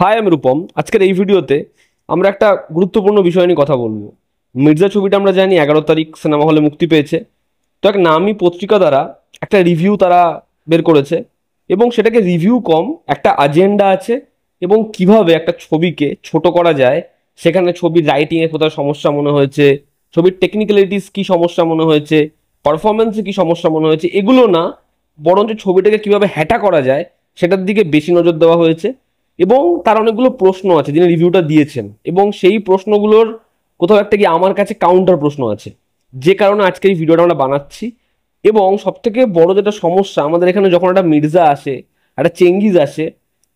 high আমি রূপম আজকের এই ভিডিওতে আমরা একটা গুরুত্বপূর্ণ বিষয় নিয়ে কথা বলবো মির্জা ছবিটা আমরা জানি এগারো তারিখ সিনেমা হলে মুক্তি পেয়েছে তো এক নামি পত্রিকা দ্বারা একটা রিভিউ তারা বের করেছে এবং সেটাকে রিভিউ কম একটা এজেন্ডা আছে এবং কিভাবে একটা ছবিকে ছোট করা যায় সেখানে ছবির রাইটিংয়ে কোথায় সমস্যা মনে হয়েছে ছবির টেকনিক্যালিটিস কি সমস্যা মনে হয়েছে পারফরমেন্সে কি সমস্যা মনে হয়েছে এগুলো না বরঞ্চ ছবিটাকে কিভাবে হ্যাটা করা যায় সেটার দিকে বেশি নজর দেওয়া হয়েছে এবং তার অনেকগুলো প্রশ্ন আছে যিনি রিভিউটা দিয়েছেন এবং সেই প্রশ্নগুলোর কোথাও একটা কি আমার কাছে কাউন্টার প্রশ্ন আছে যে কারণে আজকে এই ভিডিওটা আমরা বানাচ্ছি এবং সবথেকে বড় যেটা সমস্যা আমাদের এখানে যখন একটা মির্জা আসে একটা চেঙ্গিজ আসে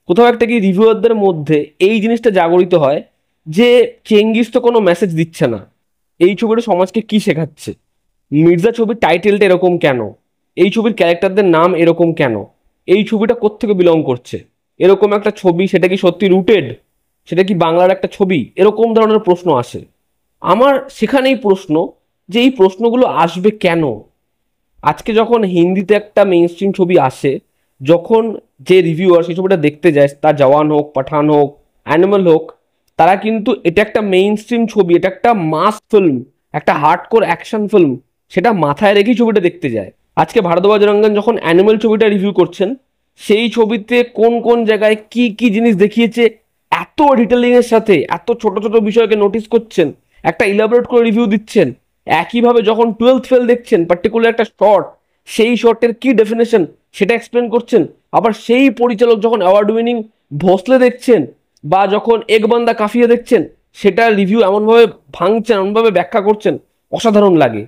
কোথাও একটা কি রিভিউয়ারদের মধ্যে এই জিনিসটা জাগরিত হয় যে চেঙ্গিস তো কোনো মেসেজ দিচ্ছে না এই ছবিটা সমাজকে কি শেখাচ্ছে মির্জা ছবির টাইটেলটা এরকম কেন এই ছবির ক্যারেক্টারদের নাম এরকম কেন এই ছবিটা কোত্থেকে বিলং করছে এরকম একটা ছবি সেটা কি সত্যি রুটেড সেটা কি বাংলার একটা ছবি এরকম ধরনের প্রশ্ন আসে আমার সেখানেই প্রশ্ন যে এই প্রশ্নগুলো আসবে কেন আজকে যখন হিন্দিতে একটা মেইন স্ট্রিম ছবি আসে যখন যে রিভিউয়ার সেই ছবিটা দেখতে যায় তার জওয়ান হোক পাঠান হোক অ্যানিমাল হোক তারা কিন্তু এটা একটা মেইন স্ট্রিম ছবি এটা একটা মাস ফিল্ম একটা হার্ডকোর অ্যাকশন ফিল্ম সেটা মাথায় রেখেই ছবিটা দেখতে যায় আজকে ভারতবাজ রঙ্গন যখন অ্যানিমাল ছবিটা রিভিউ করছেন সেই ছবিতে কোন কোন জায়গায় কি কি জিনিস দেখিয়েছে এত ডিটেলিংয়ের সাথে এত ছোট ছোট বিষয়কে নোটিস করছেন একটা ইলাবোরেট করে রিভিউ দিচ্ছেন একইভাবে যখন টুয়েলথ ফেল দেখছেন পার্টিকুলার একটা শর্ট সেই শর্টের কি ডেফিনেশন সেটা এক্সপ্লেন করছেন আবার সেই পরিচালক যখন অ্যাওয়ার্ড উইনিং ভোসলে দেখছেন বা যখন একবান্দা কাফিয়া দেখছেন সেটা রিভিউ এমনভাবে ভাঙছেন এমনভাবে ব্যাখ্যা করছেন অসাধারণ লাগে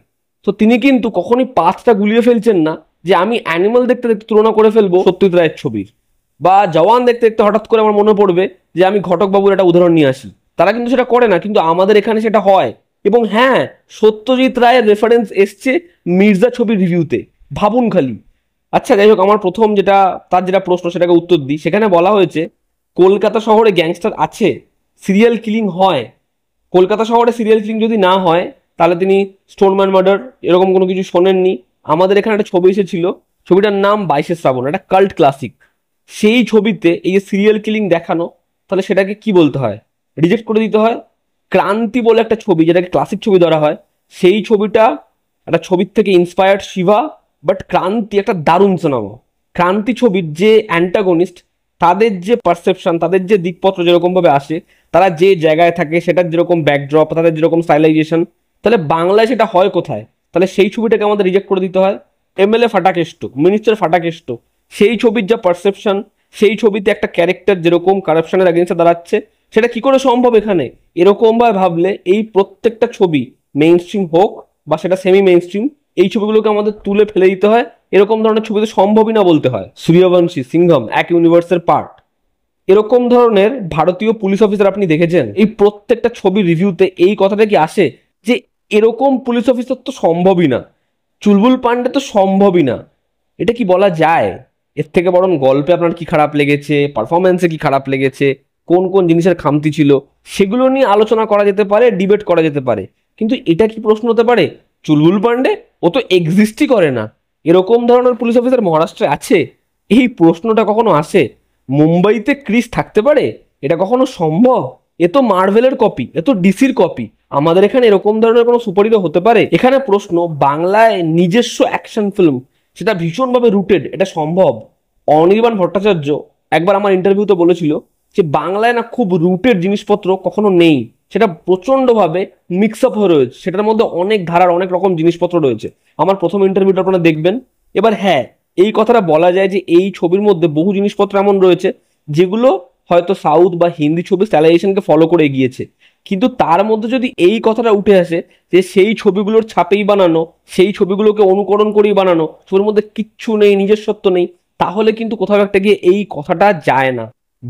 তো তিনি কিন্তু কখনই পাঁচটা গুলিয়ে ফেলছেন না যে আমি অ্যানিমাল দেখতে দেখতে তুলনা করে ফেলবো সত্যজিৎ রায়ের ছবির বা জওয়ান দেখতে দেখতে হঠাৎ করে আমার মনে পড়বে যে আমি ঘটকবাবুর একটা উদাহরণ নিয়ে আসি তারা কিন্তু সেটা করে না কিন্তু আমাদের এখানে সেটা হয় এবং হ্যাঁ সত্যজিৎ রায়ের রেফারেন্স এসছে মির্জা ছবির রিভিউতে ভাবুন খালি আচ্ছা যাই হোক আমার প্রথম যেটা তার যেটা প্রশ্ন সেটাকে উত্তর দিই সেখানে বলা হয়েছে কলকাতা শহরে গ্যাংস্টার আছে সিরিয়াল কিলিং হয় কলকাতা শহরে সিরিয়াল কিলিং যদি না হয় তাহলে তিনি স্টোনম্যান মার্ডার এরকম কোনো কিছু শোনেননি আমাদের এখানে একটা ছবি এসেছিল ছবিটার নাম বাইশে শ্রাবণ একটা কাল্ট ক্লাসিক সেই ছবিতে এই যে সিরিয়াল কিলিং দেখানো তাহলে সেটাকে কি বলতে হয় রিজেক্ট করে দিতে হয় ক্রান্তি বলে একটা ছবি যেটাকে ক্লাসিক ছবি ধরা হয় সেই ছবিটা একটা ছবির থেকে ইন্সপায়ার্ড শিবা বাট ক্রান্তি একটা দারুণ সিনেমা ক্রান্তি ছবির যে অ্যান্টাগনিস্ট তাদের যে পারসেপশন তাদের যে দিকপত্র যেরকমভাবে আসে তারা যে জায়গায় থাকে সেটার যেরকম ব্যাকড্রপ তাদের যেরকম স্টাইলাইজেশন তাহলে বাংলায় সেটা হয় কোথায় তাহলে সেই ছবিটাকে আমাদের রিজেক্ট করে দিতে হয় এমএলএ ফাটাকেষ্টু মিনিস্টার ফাটাকেষ্টু সেই ছবির যা পারসেপশন সেই ছবিতে একটা ক্যারেক্টার যেরকম কারাপশনের এগেন্সে দাঁড়াচ্ছে সেটা কি করে সম্ভব এখানে এরকমভাবে ভাবলে এই প্রত্যেকটা ছবি মেইন স্ট্রিম হোক বা সেটা সেমি মেইন স্ট্রিম এই ছবিগুলোকে আমাদের তুলে ফেলে দিতে হয় এরকম ধরনের ছবিতে সম্ভবই না বলতে হয় সূর্যবংশী সিংহম এক ইউনিভার্সের পার্ট এরকম ধরনের ভারতীয় পুলিশ অফিসার আপনি দেখেছেন এই প্রত্যেকটা ছবি রিভিউতে এই কথাটা কি আসে এরকম পুলিশ অফিসার তো সম্ভবই না চুলবুল পান্ডে তো সম্ভবই না এটা কি বলা যায় এর থেকে বরং গল্পে আপনার কি খারাপ লেগেছে পারফরমেন্সে কি খারাপ লেগেছে কোন কোন জিনিসের খামতি ছিল সেগুলো নিয়ে আলোচনা করা যেতে পারে ডিবেট করা যেতে পারে কিন্তু এটা কি প্রশ্ন হতে পারে চুলবুল পান্ডে ও তো এক্সিস্টই করে না এরকম ধরনের পুলিশ অফিসার মহারাষ্ট্রে আছে এই প্রশ্নটা কখনো আসে মুম্বাইতে ক্রিস থাকতে পারে এটা কখনো সম্ভব এ তো মার্ভেলের কপি এ তো ডিসির কপি আমাদের এখানে এরকম ধরনের কোনো সুপার হিরো হতে পারে এখানে প্রশ্ন বাংলায় নিজস্ব অ্যাকশন ফিল্ম সেটা ভীষণভাবে রুটেড এটা সম্ভব অনির্বাণ ভট্টাচার্য একবার আমার ইন্টারভিউতে বলেছিল যে বাংলায় না খুব রুটেড জিনিসপত্র কখনো নেই সেটা প্রচণ্ডভাবে মিক্স আপ হয়ে রয়েছে সেটার মধ্যে অনেক ধারার অনেক রকম জিনিসপত্র রয়েছে আমার প্রথম ইন্টারভিউটা আপনারা দেখবেন এবার হ্যাঁ এই কথাটা বলা যায় যে এই ছবির মধ্যে বহু জিনিসপত্র এমন রয়েছে যেগুলো হয়তো সাউথ বা হিন্দি ছবি স্যালাইজেশনকে ফলো করে গিয়েছে কিন্তু তার মধ্যে যদি এই কথাটা উঠে আসে যে সেই ছবিগুলোর ছাপেই বানানো সেই ছবিগুলোকে অনুকরণ করেই বানানো ছবির মধ্যে কিচ্ছু নেই নিজস্বত্ব নেই তাহলে কিন্তু কোথাও একটা গিয়ে এই কথাটা যায় না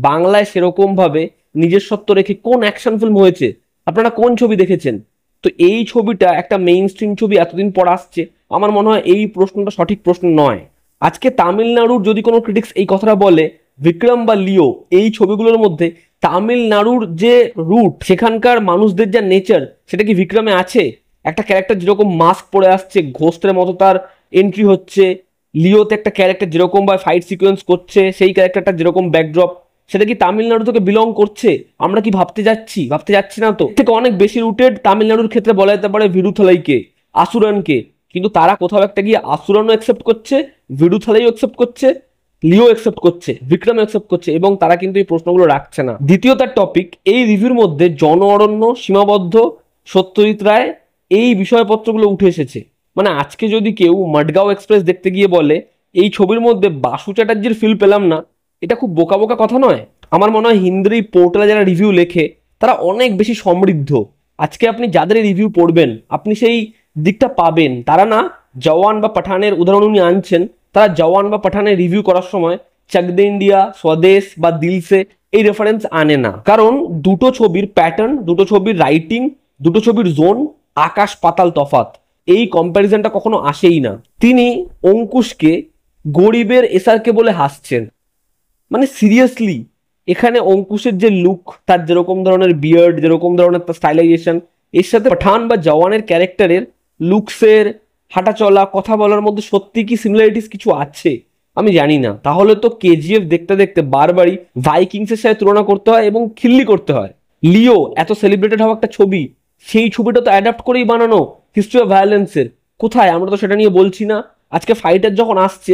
বাংলায় সেরকমভাবে নিজস্বত্ব রেখে কোন অ্যাকশন ফিল্ম হয়েছে আপনারা কোন ছবি দেখেছেন তো এই ছবিটা একটা মেইন স্ট্রিম ছবি এতদিন পর আসছে আমার মনে হয় এই প্রশ্নটা সঠিক প্রশ্ন নয় আজকে তামিলনাড়ুর যদি কোনো ক্রিটিক্স এই কথাটা বলে বিক্রম বা লিও এই ছবিগুলোর মধ্যে তামিলনাড়ুর যে রুট সেখানকার মানুষদের যা নেচার সেটা কি বিক্রমে আছে একটা ক্যারেক্টার যেরকম মাস্ক পরে আসছে ঘোষের মতো তার এন্ট্রি হচ্ছে লিওতে একটা ক্যারেক্টার যেরকম বা ফাইট সিকোয়েন্স করছে সেই ক্যারেক্টারটা যেরকম ব্যাকড্রপ সেটা কি তামিলনাড়ু থেকে বিলং করছে আমরা কি ভাবতে যাচ্ছি ভাবতে যাচ্ছি না তো থেকে অনেক বেশি রুটেড তামিলনাড়ুর ক্ষেত্রে বলা যেতে পারে ভিরুথলাইকে আসুরানকে কিন্তু তারা কোথাও একটা গিয়ে আসুরানও অ্যাকসেপ্ট করছে ভিরুথালাইও অ্যাকসেপ্ট করছে লিও অ্যাকসেপ্ট করছে বিক্রম অ্যাকসেপ্ট করছে এবং তারা কিন্তু এই প্রশ্নগুলো রাখছে না দ্বিতীয় তার টপিক এই রিভিউর মধ্যে জন অরণ্য সীমাবদ্ধ সত্যজিৎ রায় এই বিষয়পত্রগুলো উঠে এসেছে মানে আজকে যদি কেউ মাডগাঁও এক্সপ্রেস দেখতে গিয়ে বলে এই ছবির মধ্যে বাসু চ্যাটার্জির ফিল পেলাম না এটা খুব বোকা বোকা কথা নয় আমার মনে হয় হিন্দির এই পোর্টালে যারা রিভিউ লেখে তারা অনেক বেশি সমৃদ্ধ আজকে আপনি যাদের রিভিউ পড়বেন আপনি সেই দিকটা পাবেন তারা না জওয়ান বা পাঠানের উদাহরণ উনি আনছেন তারা জওয়ান বা পাঠানে রিভিউ করার সময় দে ইন্ডিয়া স্বদেশ বা দিলসে এই রেফারেন্স আনে না কারণ দুটো ছবির প্যাটার্ন দুটো ছবির রাইটিং দুটো ছবির জোন আকাশ পাতাল তফাত এই কম্প্যারিজনটা কখনো আসেই না তিনি অঙ্কুশকে গরিবের এসারকে বলে হাসছেন মানে সিরিয়াসলি এখানে অঙ্কুশের যে লুক তার যেরকম ধরনের বিয়ার্ড যেরকম ধরনের তার স্টাইলাইজেশন এর সাথে পাঠান বা জওয়ানের ক্যারেক্টারের লুকসের হাঁটা চলা কথা বলার মধ্যে সত্যি কি সিমিলারিটিস কিছু আছে আমি জানি না তাহলে তো কেজিএফ দেখতে দেখতে বারবারই ভাইকিংসের সাথে তুলনা করতে হয় এবং খিল্লি করতে হয় লিও এত সেলিব্রেটেড হওয়া একটা ছবি সেই ছবিটা তো অ্যাডাপ্ট করেই বানানো হিস্ট্রি অফ ভায়োলেন্সের কোথায় আমরা তো সেটা নিয়ে বলছি না আজকে ফাইটার যখন আসছে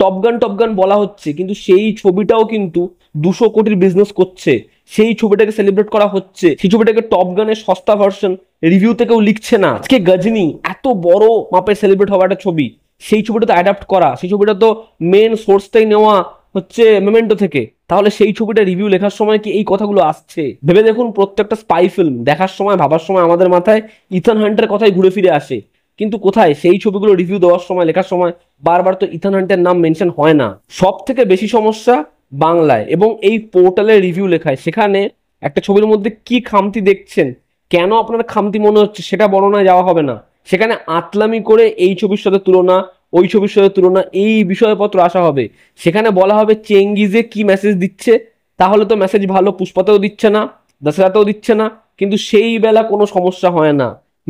টপগান টপগান বলা হচ্ছে কিন্তু সেই ছবিটাও কিন্তু দুশো কোটির বিজনেস করছে সেই ছবিটাকে সেলিব্রেট করা হচ্ছে সেই ছবিটাকে টপগানের সস্তা ভার্সন রিভিউ থেকেও লিখছে না আজকে গজনি এত বড় মাপের সেলিব্রেট হওয়া একটা ছবি সেই ছবিটা তো অ্যাডাপ্ট করা সেই ছবিটা তো মেন সোর্সটাই নেওয়া হচ্ছে মেমেন্টো থেকে তাহলে সেই ছবিটা রিভিউ লেখার সময় কি এই কথাগুলো আসছে ভেবে দেখুন প্রত্যেকটা স্পাই ফিল্ম দেখার সময় ভাবার সময় আমাদের মাথায় ইথান হান্টের কথাই ঘুরে ফিরে আসে কিন্তু কোথায় সেই ছবিগুলো রিভিউ দেওয়ার সময় লেখার সময় বারবার তো ইথান হান্টের নাম মেনশন হয় না সব থেকে বেশি সমস্যা বাংলায় এবং এই পোর্টালে রিভিউ লেখায় সেখানে একটা ছবির মধ্যে কি খামতি দেখছেন কেন আপনার খামতি মনে হচ্ছে সেটা বর্ণনায় যাওয়া হবে না সেখানে আতলামি করে এই ছবির সাথে তুলনা ওই ছবির সাথে তুলনা এই বিষয়পত্র আসা হবে সেখানে বলা হবে চেঙ্গিজে কি মেসেজ দিচ্ছে তাহলে তো মেসেজ ভালো পুষ্পাতেও দিচ্ছে না দশরাতেও দিচ্ছে না কিন্তু সেই বেলা কোনো সমস্যা হয় না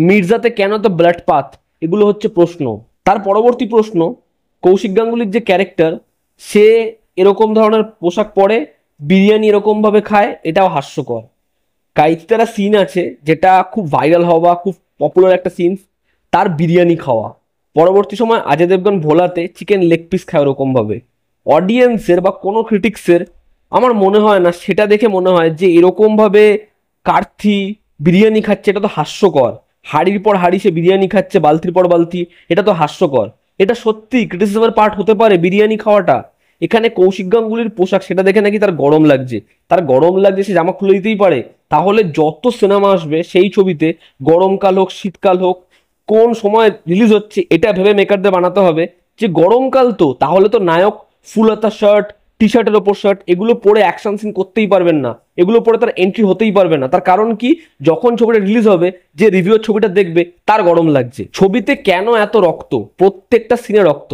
মির্জাতে কেন তো ব্লাড পাথ এগুলো হচ্ছে প্রশ্ন তার পরবর্তী প্রশ্ন কৌশিক গাঙ্গুলির যে ক্যারেক্টার সে এরকম ধরনের পোশাক পরে বিরিয়ানি এরকমভাবে খায় এটাও হাস্যকর তারা সিন আছে যেটা খুব ভাইরাল হওয়া খুব পপুলার একটা সিন তার বিরিয়ানি খাওয়া পরবর্তী সময় আজয় দেবগন ভোলাতে চিকেন লেগ পিস খায় ওরকমভাবে অডিয়েন্সের বা কোনো ক্রিটিক্সের আমার মনে হয় না সেটা দেখে মনে হয় যে এরকমভাবে কার্থি বিরিয়ানি খাচ্ছে এটা তো হাস্যকর হাড়ির পর হাড়ি সে বিরিয়ানি খাচ্ছে বালতির পর বালতি এটা তো হাস্যকর এটা সত্যি ক্রিটিসিজমের পার্ট হতে পারে বিরিয়ানি খাওয়াটা এখানে কৌশিক গাঙ্গুলির পোশাক সেটা দেখে নাকি তার গরম লাগছে তার গরম লাগছে সে জামা খুলে দিতেই পারে তাহলে যত সিনেমা আসবে সেই ছবিতে গরমকাল হোক শীতকাল হোক কোন সময় রিলিজ হচ্ছে এটা ভেবে মেকারদের বানাতে হবে যে গরমকাল তো তাহলে তো নায়ক ফুল হাতা শার্ট টি শার্টের ওপর শার্ট এগুলো পরে অ্যাকশন সিন করতেই পারবেন না এগুলো পরে তার এন্ট্রি হতেই পারবে না তার কারণ কি যখন ছবিটা রিলিজ হবে যে রিভিউর ছবিটা দেখবে তার গরম লাগছে ছবিতে কেন এত রক্ত প্রত্যেকটা সিনে রক্ত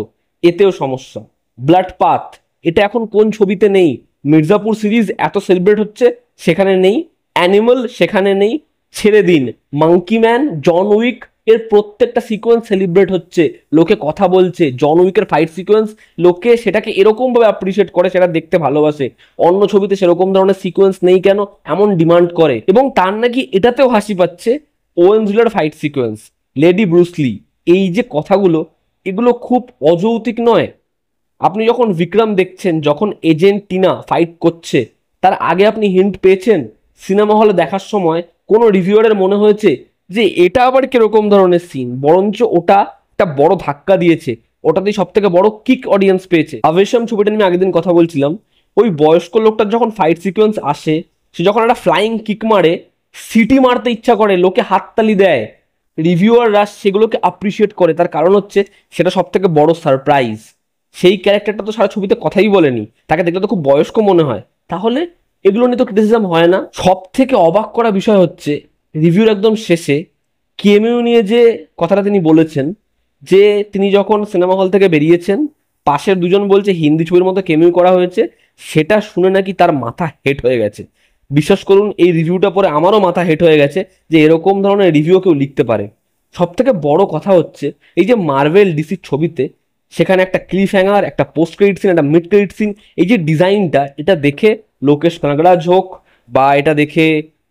এতেও সমস্যা ব্লাড পাথ এটা এখন কোন ছবিতে নেই মির্জাপুর সিরিজ এত সেলিব্রেট হচ্ছে সেখানে নেই অ্যানিমাল সেখানে নেই ছেড়ে দিন মাঙ্কি ম্যান জন উইক এর প্রত্যেকটা সিকোয়েন্স সেলিব্রেট হচ্ছে লোকে কথা বলছে জন উইকের ফাইট সিকোয়েন্স লোকে সেটাকে এরকমভাবে অ্যাপ্রিসিয়েট করে সেটা দেখতে ভালোবাসে অন্য ছবিতে সেরকম ধরনের সিকোয়েন্স নেই কেন এমন ডিমান্ড করে এবং তার নাকি এটাতেও হাসি পাচ্ছে ওয়েনজুলার ফাইট সিকোয়েন্স লেডি ব্রুসলি এই যে কথাগুলো এগুলো খুব অযৌতিক নয় আপনি যখন বিক্রম দেখছেন যখন এজেন্ট টিনা ফাইট করছে তার আগে আপনি হিন্ট পেয়েছেন সিনেমা হলে দেখার সময় কোনো রিভিউয়ারের মনে হয়েছে যে এটা আবার কিরকম ধরনের সিন বরঞ্চ ওটা একটা বড় ধাক্কা দিয়েছে ওটাতেই সব থেকে বড় কিক অডিয়েন্স পেয়েছে আবেশম ছবিটা নিয়ে আগের দিন কথা বলছিলাম ওই বয়স্ক লোকটার যখন ফাইট সিকোয়েন্স আসে সে যখন একটা ফ্লাইং কিক মারে সিটি মারতে ইচ্ছা করে লোকে হাততালি দেয় রিভিউয়াররা সেগুলোকে অ্যাপ্রিসিয়েট করে তার কারণ হচ্ছে সেটা সব থেকে বড় সারপ্রাইজ সেই ক্যারেক্টারটা তো সারা ছবিতে কথাই বলেনি তাকে দেখলে তো খুব বয়স্ক মনে হয় তাহলে এগুলো নিয়ে তো ক্রিটিসিজম হয় না সব থেকে অবাক করা বিষয় হচ্ছে রিভিউর একদম শেষে কেমিউ নিয়ে যে কথাটা তিনি বলেছেন যে তিনি যখন সিনেমা হল থেকে বেরিয়েছেন পাশের দুজন বলছে হিন্দি ছবির মতো কেমিউ করা হয়েছে সেটা শুনে নাকি তার মাথা হেট হয়ে গেছে বিশ্বাস করুন এই রিভিউটা পরে আমারও মাথা হেট হয়ে গেছে যে এরকম ধরনের রিভিউ কেউ লিখতে পারে সব থেকে বড় কথা হচ্ছে এই যে মার্ভেল ডিসির ছবিতে সেখানে একটা ক্লিফ হ্যাঙ্গার একটা পোস্ট ক্রেডিট সিন একটা মিড ক্রেডিট সিন এই যে ডিজাইনটা এটা দেখে লোকেশ কানগরাজ হোক বা এটা দেখে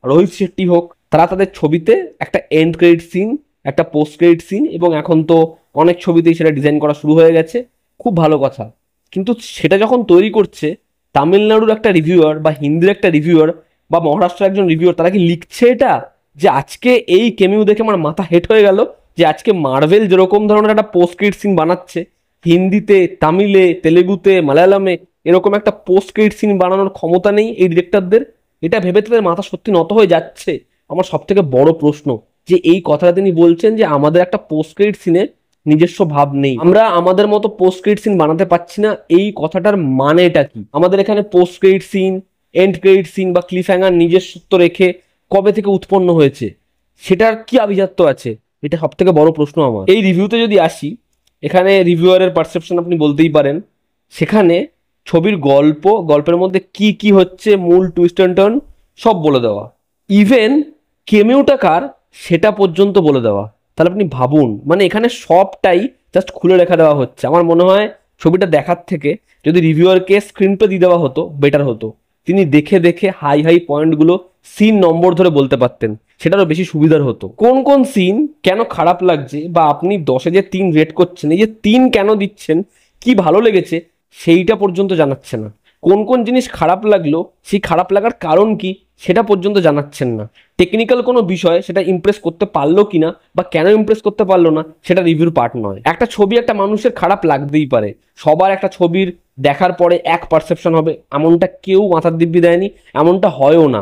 রোহিত শেট্টি হোক তারা তাদের ছবিতে একটা এন্ড ক্রেডিট সিন একটা পোস্ট ক্রেডিট সিন এবং এখন তো অনেক ছবিতেই সেটা ডিজাইন করা শুরু হয়ে গেছে খুব ভালো কথা কিন্তু সেটা যখন তৈরি করছে তামিলনাড়ুর একটা রিভিউয়ার বা হিন্দির একটা রিভিউয়ার বা মহারাষ্ট্রের একজন রিভিউয়ার তারা কি লিখছে এটা যে আজকে এই কেমিউ দেখে আমার মাথা হেট হয়ে গেল যে আজকে মার্ভেল যেরকম ধরনের একটা পোস্ট ক্রেডিট সিন বানাচ্ছে হিন্দিতে তামিলে তেলেগুতে মালায়ালামে এরকম একটা পোস্ট ক্রেডিট সিন বানানোর ক্ষমতা নেই এই ডিরেক্টরদের এটা ভেবে তাদের মাথা সত্যি নত হয়ে যাচ্ছে আমার সব থেকে বড় প্রশ্ন যে এই কথাটা তিনি বলছেন যে আমাদের একটা পোস্ট সিনে নিজস্ব ভাব নেই আমরা আমাদের মতো পোস্ট ক্রেডিট সিন বানাতে পারছি না এই কথাটার মানেটা কি আমাদের এখানে post credit scene end credit scene বা ক্লিফ হ্যাঙ্গার নিজস্বত্ব রেখে কবে থেকে উৎপন্ন হয়েছে সেটার কি আভিজাত্য আছে এটা সব থেকে বড় প্রশ্ন আমার এই রিভিউতে যদি আসি এখানে রিভিউয়ারের পারসেপশন আপনি বলতেই পারেন সেখানে ছবির গল্প গল্পের মধ্যে কি কি হচ্ছে মূল টুইস্ট অ্যান্ড টার্ন সব বলে দেওয়া ইভেন কেমিউটা কার সেটা পর্যন্ত বলে দেওয়া তাহলে আপনি ভাবুন মানে এখানে সবটাই জাস্ট খুলে রেখা দেওয়া হচ্ছে আমার মনে হয় ছবিটা দেখার থেকে যদি রিভিউয়ারকে স্ক্রিন পে দিয়ে দেওয়া হতো বেটার হতো তিনি দেখে দেখে হাই হাই পয়েন্টগুলো সিন নম্বর ধরে বলতে পারতেন সেটারও বেশি সুবিধার হতো কোন কোন সিন কেন খারাপ লাগছে বা আপনি দশে যে তিন রেট করছেন এই যে তিন কেন দিচ্ছেন কি ভালো লেগেছে সেইটা পর্যন্ত জানাচ্ছে না কোন কোন জিনিস খারাপ লাগলো সেই খারাপ লাগার কারণ কি সেটা পর্যন্ত জানাচ্ছেন না টেকনিক্যাল কোনো বিষয়ে সেটা ইমপ্রেস করতে পারলো কি না বা কেন ইমপ্রেস করতে পারলো না সেটা রিভিউর পার্ট নয় একটা ছবি একটা মানুষের খারাপ লাগতেই পারে সবার একটা ছবির দেখার পরে এক পারসেপশন হবে এমনটা কেউ মাথার দিব্যি দেয়নি এমনটা হয়ও না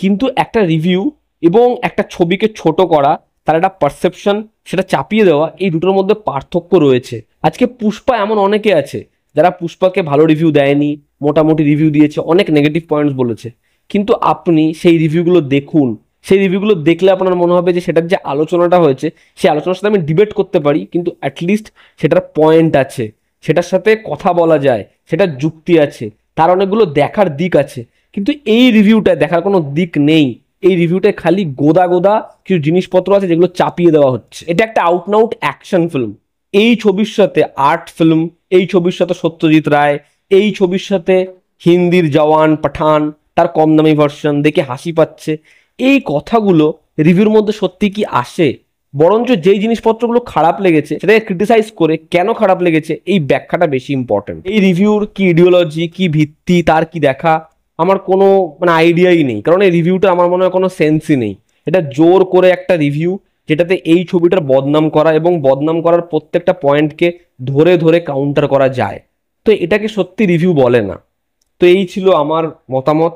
কিন্তু একটা রিভিউ এবং একটা ছবিকে ছোট করা তার একটা পারসেপশন সেটা চাপিয়ে দেওয়া এই দুটোর মধ্যে পার্থক্য রয়েছে আজকে পুষ্পা এমন অনেকে আছে যারা পুষ্পাকে ভালো রিভিউ দেয়নি মোটামুটি রিভিউ দিয়েছে অনেক নেগেটিভ পয়েন্টস বলেছে কিন্তু আপনি সেই রিভিউগুলো দেখুন সেই রিভিউগুলো দেখলে আপনার মনে হবে যে সেটার যে আলোচনাটা হয়েছে সেই আলোচনার সাথে আমি ডিবেট করতে পারি কিন্তু অ্যাটলিস্ট সেটার পয়েন্ট আছে সেটার সাথে কথা বলা যায় সেটার যুক্তি আছে তার অনেকগুলো দেখার দিক আছে কিন্তু এই রিভিউটা দেখার কোনো দিক নেই এই রিভিউটায় খালি গোদা গোদা কিছু জিনিসপত্র আছে যেগুলো চাপিয়ে দেওয়া হচ্ছে এটা একটা আউটনাউট অ্যাকশন ফিল্ম এই ছবির সাথে আর্ট ফিল্ম এই ছবির সাথে সত্যজিৎ রায় এই ছবির সাথে হিন্দির জওয়ান পাঠান তার কম দামি ভার্সন দেখে হাসি পাচ্ছে এই কথাগুলো রিভিউর মধ্যে সত্যি কি আসে বরঞ্চ যেই জিনিসপত্রগুলো খারাপ লেগেছে সেটাকে ক্রিটিসাইজ করে কেন খারাপ লেগেছে এই ব্যাখ্যাটা বেশি ইম্পর্টেন্ট এই রিভিউর কি ইডিওলজি কি ভিত্তি তার কি দেখা আমার কোনো মানে আইডিয়াই নেই কারণ এই রিভিউটা আমার মনে হয় কোনো সেন্সই নেই এটা জোর করে একটা রিভিউ যেটাতে এই ছবিটার বদনাম করা এবং বদনাম করার প্রত্যেকটা পয়েন্টকে ধরে ধরে কাউন্টার করা যায় তো এটাকে সত্যি রিভিউ বলে না তো এই ছিল আমার মতামত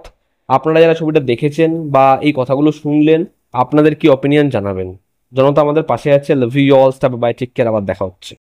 আপনারা যারা ছবিটা দেখেছেন বা এই কথাগুলো শুনলেন আপনাদের কি অপিনিয়ন জানাবেন জনতা আমাদের পাশে আছে লভ ইউ অল স্টাপ বাই টেক কেয়ার আবার দেখা হচ্ছে